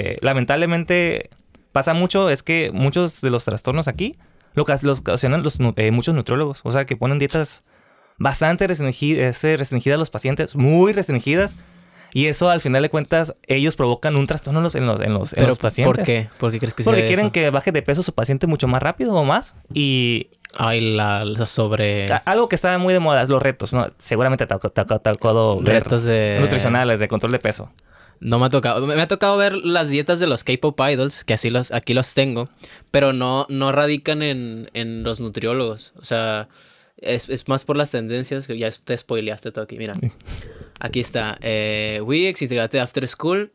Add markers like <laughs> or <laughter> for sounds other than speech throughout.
Eh, lamentablemente pasa mucho, es que muchos de los trastornos aquí lo los causan los, eh, muchos nutriólogos, o sea, que ponen dietas bastante este, restringidas, a los pacientes, muy restringidas. Y eso, al final de cuentas, ellos provocan un trastorno en los, en los, en los, pacientes. ¿Por qué? ¿Por qué crees que Porque quieren que baje de peso su paciente mucho más rápido o más. Y. Ay, la, sobre. Algo que está muy de moda, los retos, ¿no? Seguramente te ha tocado Retos de. Nutricionales, de control de peso. No me ha tocado. Me ha tocado ver las dietas de los K-pop idols, que así los, aquí los tengo, pero no, no radican en, en los nutriólogos. O sea, es, más por las tendencias que ya te spoileaste todo aquí. Mira, aquí está. Eh, Wix, integrate after school.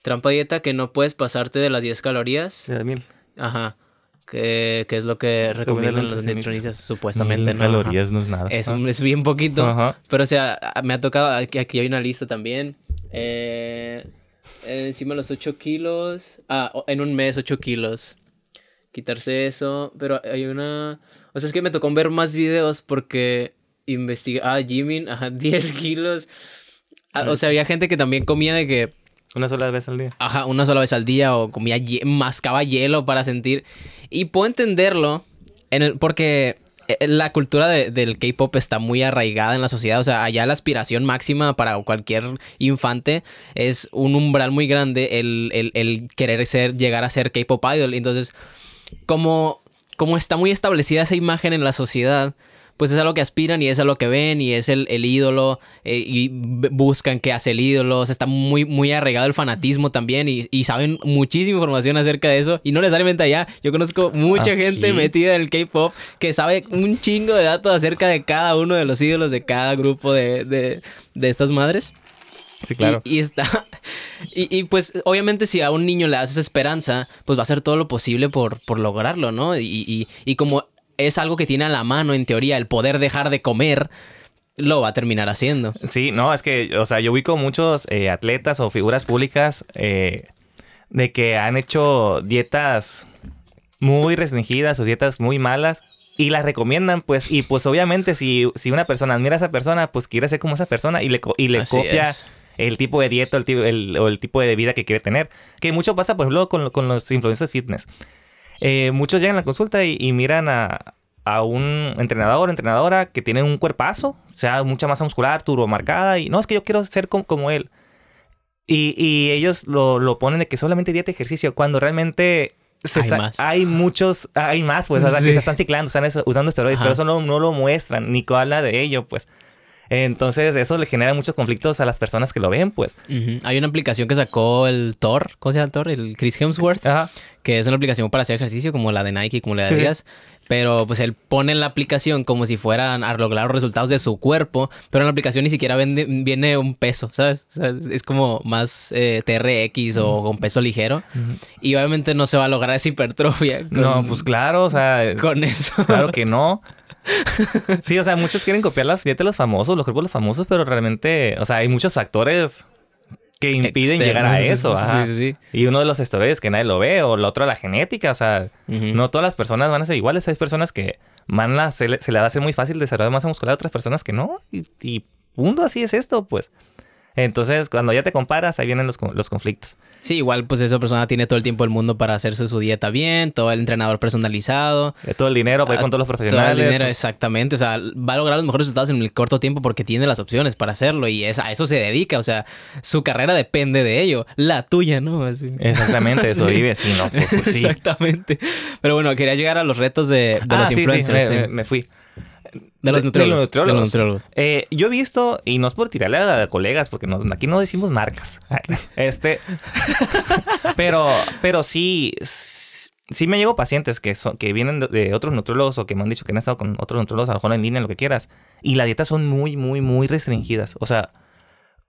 Trampa dieta que no puedes pasarte de las 10 calorías. De mil. Ajá. Que, que, es lo que recomiendan los nutricionistas supuestamente. No, calorías no es nada. Es, ah. un, es bien poquito. Pero o sea, me ha tocado, aquí hay una lista también. Eh, eh, encima los 8 kilos. Ah, en un mes 8 kilos. Quitarse eso. Pero hay una... O sea, es que me tocó ver más videos porque investiga Ah, Jimin, ajá, 10 <laughs> kilos. Ah, o sea, había gente que también comía de que... Una sola vez al día. Ajá, una sola vez al día o comía, mascaba hielo para sentir. Y puedo entenderlo en porque eh, eh, la cultura del K-pop está muy arraigada en la sociedad. O sea, allá la aspiración máxima para cualquier infante es un umbral muy grande el, querer ser, llegar a ser K-pop idol. Entonces, como está muy establecida esa imagen en la sociedad, pues es algo que aspiran y es a lo que ven y es el, ídolo eh, y buscan qué hace el ídolo. O sea, está muy, muy arraigado el fanatismo también y, saben muchísima información acerca de eso. Y no necesariamente allá. Yo conozco mucha ah, gente metida en el K-pop que sabe un chingo de datos acerca de cada uno de los ídolos de cada grupo de, de, de estas madres. Sí, claro. Y, está. Y, pues, obviamente, si a un niño le haces esperanza, pues va a hacer todo lo posible por, por lograrlo, ¿no? Y, y, como es algo que tiene a la mano en teoría, el poder dejar de comer lo va a terminar haciendo. Sí, no, es que, o sea, yo ubico muchos eh, atletas o figuras públicas eh, de que han hecho dietas muy restringidas o dietas muy malas y las recomiendan, pues, y pues obviamente si, si una persona admira a esa persona, pues quiere ser como esa persona y le, le copia. El tipo de dieta o el tipo de vida que quiere tener. Que mucho pasa, por ejemplo, con, con los influencers fitness eh, muchos llegan a la consulta y, miran a, a un entrenador, entrenadora que tiene un cuerpazo, o sea, mucha masa muscular, marcada y no, es que yo quiero ser como, como él. Y, y ellos lo, lo, ponen de que solamente dieta ejercicio, cuando realmente hay, muchos, hay más, pues, se están ciclando, están usando esteroides, pero eso no, no, lo muestran, ni habla de ello, pues. Entonces, eso le genera muchos conflictos a las personas que lo ven, pues. Hay una aplicación que sacó el Thor, ¿cómo se llama el Thor? El Chris Hemsworth, que es una aplicación para hacer ejercicio, como la de Nike, como le de Pero pues él pone en la aplicación como si fueran a lograr los resultados de su cuerpo, pero en la aplicación ni siquiera viene un peso, ¿sabes? es como más eh, TRX o con peso ligero. Y obviamente no se va a lograr esa hipertrofia. no, pues claro, o sea. Con eso. Claro que no. <laughs> <laughs> sí, o sea, muchos quieren copiar las dietas de los famosos, los cuerpos de los famosos, pero realmente, o sea, hay muchos factores que impiden llegar a eso. Y uno de los stories que nadie lo ve, o la otra la genética, o sea, no todas las personas van a ser iguales. Hay personas que van se, le, va a hacer muy fácil desarrollar masa muscular a otras personas que no. Y, y punto, así es esto, pues. Entonces, cuando ya te comparas, ahí vienen los, los, conflictos. Sí, igual, pues esa persona tiene todo el tiempo del mundo para hacerse su dieta bien, todo el entrenador personalizado. Eh, todo el dinero para ah, con todos los profesionales. Todo el dinero, exactamente. O sea, va a lograr los mejores resultados en el corto tiempo porque tiene las opciones para hacerlo y es, a eso se dedica. O sea, su carrera depende de ello. La tuya, ¿no? Exactamente, eso <laughs> vive, si no. Pues, pues sí. <laughs> Exactamente. Pero bueno, quería llegar a los retos de, ah, los influencers. me fui. De los nutriólogos. Eh, yo he visto, y no es por tirarle a, colegas, porque aquí no decimos marcas. <laughs> Este. <laughs> pero, pero sí. Sí me llevo pacientes que, son, que vienen de, otros nutriólogos o que me han dicho que han estado con otros nutriólogos, a lo mejor en línea, lo que quieras. Y la dieta son muy, muy, muy restringidas. O sea,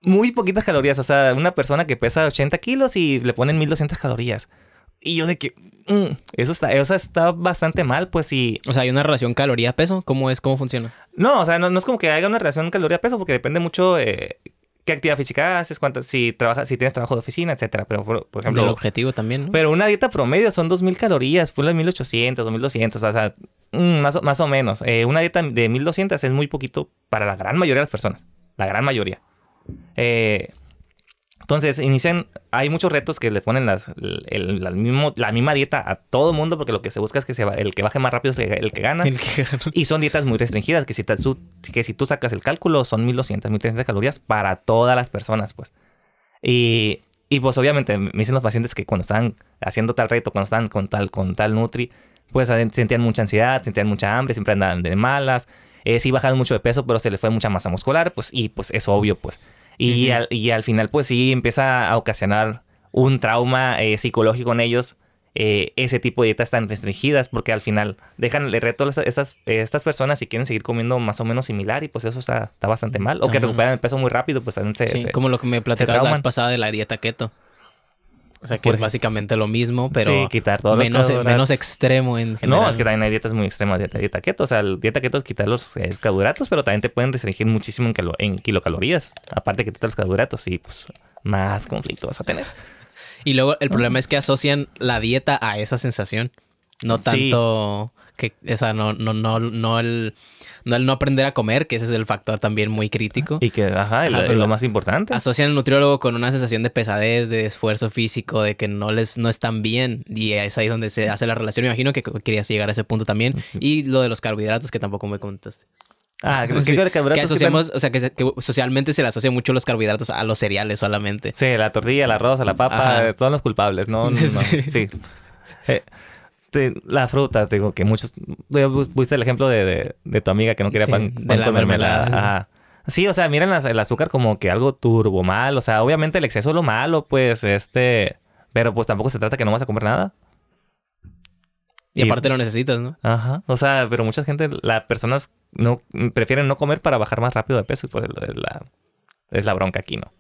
muy poquitas calorías. O sea, una persona que pesa 80 kilos y le ponen 1200 calorías. Y yo de que, mm, eso, está, eso está bastante mal, pues sí. O sea, ¿hay una relación caloría-peso? ¿Cómo es? ¿Cómo funciona? No, o sea, no, es como que haya una relación caloría-peso porque depende mucho de eh, qué actividad física haces, cuántas, si trabajas, si tienes trabajo de oficina, etcétera. Pero, por, por ejemplo... Del objetivo también, ¿no? Pero una dieta promedio son 2.000 calorías, de 1.800, 2.200, o sea, mm, más, más o menos. Eh, una dieta de 1.200 es muy poquito para la gran mayoría de las personas. La gran mayoría. Eh, entonces, hay muchos retos que le ponen la, misma dieta a todo mundo porque lo que se busca es que se, el que baje más rápido es el que gana. Y son dietas muy restringidas, que si, tú sacas el cálculo son 1200, 1300 calorías para todas las personas, pues. Y, pues obviamente me dicen los pacientes que cuando estaban haciendo tal reto, cuando estaban con tal, con tal nutri, pues sentían mucha ansiedad, sentían mucha hambre, siempre andaban de malas. Eh, sí bajaron mucho de peso, pero se les fue mucha masa muscular, pues, y pues es obvio, pues. Y, al, final, pues sí, empieza a ocasionar un trauma eh, psicológico en ellos. Eh, ese tipo de dietas tan restringidas porque al final dejan el reto a estas, personas y quieren seguir comiendo más o menos similar y pues eso está, bastante mal o que recuperan el peso muy rápido pues también se, sí, como lo que me platicabas la vez pasada de la dieta keto o sea, que es básicamente lo mismo, pero menos, eh, extremo en general. No, es que también hay dietas muy extremas, dieta, dieta keto. O sea, la dieta keto es quitar eh, los eh, pero también te pueden restringir muchísimo en, en kilocalorías. Aparte que quitar los carbohidratos y pues más conflicto vas a tener. Y luego el problema es que asocian la dieta a esa sensación. No tanto que, o no, no, no, no el, no el no aprender a comer, que ese es el factor también muy crítico. Y que, ajá, es lo más importante. Asocian al nutriólogo con una sensación de pesadez, de esfuerzo físico, de que no les, no están bien. Y es ahí donde se hace la relación. Me imagino que querías llegar a ese punto también. Y lo de los carbohidratos, que tampoco me contaste. Ah, <laughs> que Que asociamos, o sea, que, socialmente se le asocia mucho los carbohidratos a los cereales solamente. Sí, la tortilla, la arroz, la papa, son los culpables, ¿no? <laughs> sí. Eh, la fruta, digo que muchos. Viste el ejemplo de, tu amiga que no quería sí, pan, la mermelada. Sí, o sea, miren el azúcar como que algo turbo mal. O sea, obviamente el exceso es lo malo, pues, este. Pero pues tampoco se trata que no vas a comer nada. Y, aparte lo necesitas, ¿no? Ajá. O sea, pero mucha gente, las personas no prefieren no comer para bajar más rápido de peso y pues es la, es la bronca aquí, ¿no?